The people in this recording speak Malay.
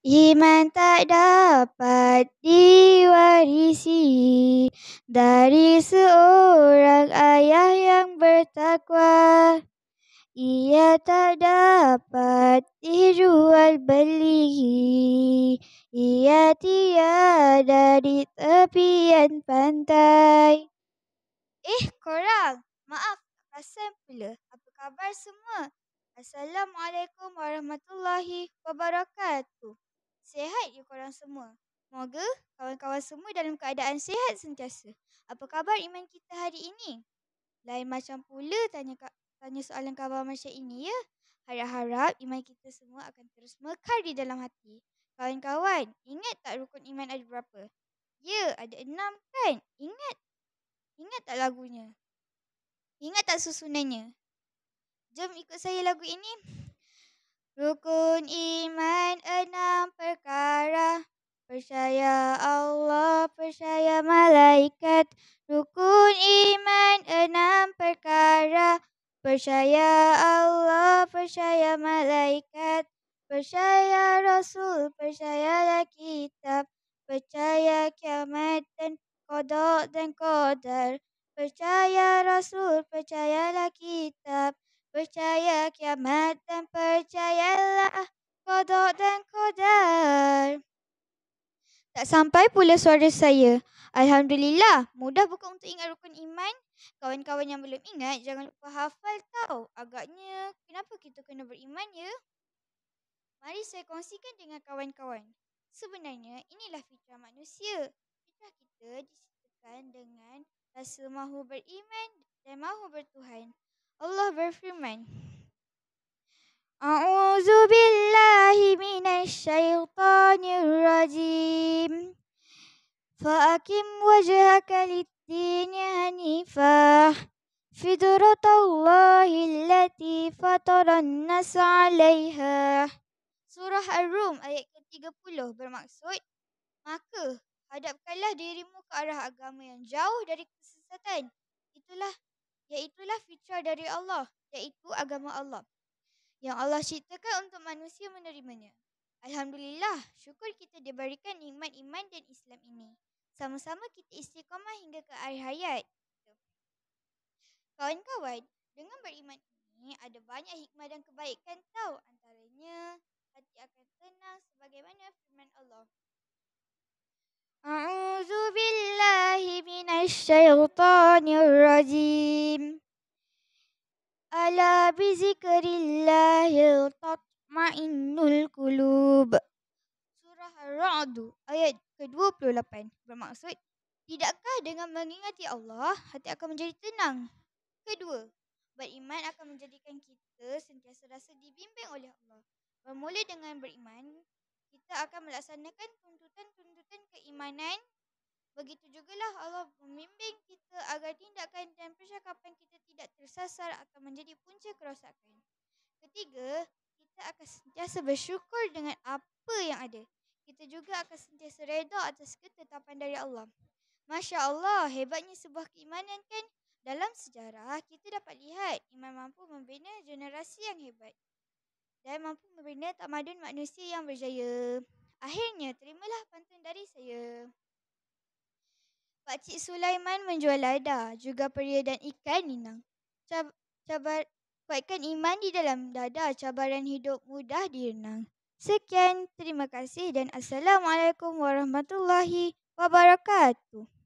Iman tak dapat diwarisi dari seorang ayah yang bertakwa. Ia tak dapat dijual beli. Ia tiada di tepian pantai. Eh korang, maaf kasihan pula. Apa khabar semua? Assalamualaikum warahmatullahi wabarakatuh. Sehat ya korang semua. Moga kawan-kawan semua dalam keadaan sehat sentiasa. Apa khabar iman kita hari ini? Lain macam pula tanya tanya soalan khabar macam ini ya. Harap-harap iman kita semua akan terus mekar di dalam hati. Kawan-kawan, ingat tak rukun iman ada berapa? Ya, ada enam kan? Ingat? Ingat tak lagunya? Ingat tak susunannya? Jom ikut saya lagu ini. Rukun iman enam perkara. Percaya Allah, percaya malaikat. Rukun iman enam perkara. Percaya Allah, percaya malaikat. Percaya Rasul, percaya kitab. Percaya kiamat dan kodok dan kodar. Percaya Rasul, percaya kitab. Percaya kiamat dan percayalah kodok dan kodar. Tak sampai pula suara saya. Alhamdulillah, mudah bukan untuk ingat rukun iman? Kawan-kawan yang belum ingat, jangan lupa hafal tau. Agaknya, kenapa kita kena beriman ya? Mari saya kongsikan dengan kawan-kawan. Sebenarnya, inilah fitrah manusia. Fitrah kita disertakan dengan rasa mahu beriman dan mahu bertuhan. Allah berfirman A'udzu billahi minasyaitonir rajim Fa akim wajhaka lid-din hanifa Fidratallahi allati fatarun nas 'alayha Surah Ar-Rum ayat ke-30 bermaksud Maka hadapkanlah dirimu ke arah agama yang jauh dari kesesatan itulah iaitulah fitrah dari Allah, iaitu agama Allah. Yang Allah ciptakan untuk manusia menerimanya. Alhamdulillah, syukur kita diberikan nikmat iman dan Islam ini. Sama-sama kita istiqamah hingga ke akhir hayat. Kawan-kawan, dengan beriman ini ada banyak hikmah dan kebaikan tau antaranya hati akan tenang sebagaimana firman Allah. A'udzu الشيطان الرجيم ألا بذكر الله تطمئن القلوب سورة الرعد آية ke-28 bermaksud Tidakkah dengan mengingati Allah, hati akan menjadi tenang? Kedua, beriman akan menjadikan kita sentiasa rasa dibimbing oleh Allah. Bermula dengan beriman, kita akan melaksanakan tuntutan-tuntutan keimanan Begitu juga lah Allah memimpin kita agar tindakan dan percakapan kita tidak tersasar atau menjadi punca kerosakan. Ketiga, kita akan sentiasa bersyukur dengan apa yang ada. Kita juga akan sentiasa reda atas ketetapan dari Allah. Masya Allah, hebatnya sebuah keimanan kan? Dalam sejarah, kita dapat lihat iman mampu membina generasi yang hebat dan mampu membina tamadun manusia yang berjaya. Akhirnya, terimalah pantun dari saya. Pakcik Sulaiman menjual lada, juga peria dan ikan inang. Cab cabar kuatkan iman di dalam dada, cabaran hidup mudah direnang. Sekian, terima kasih dan Assalamualaikum warahmatullahi wabarakatuh.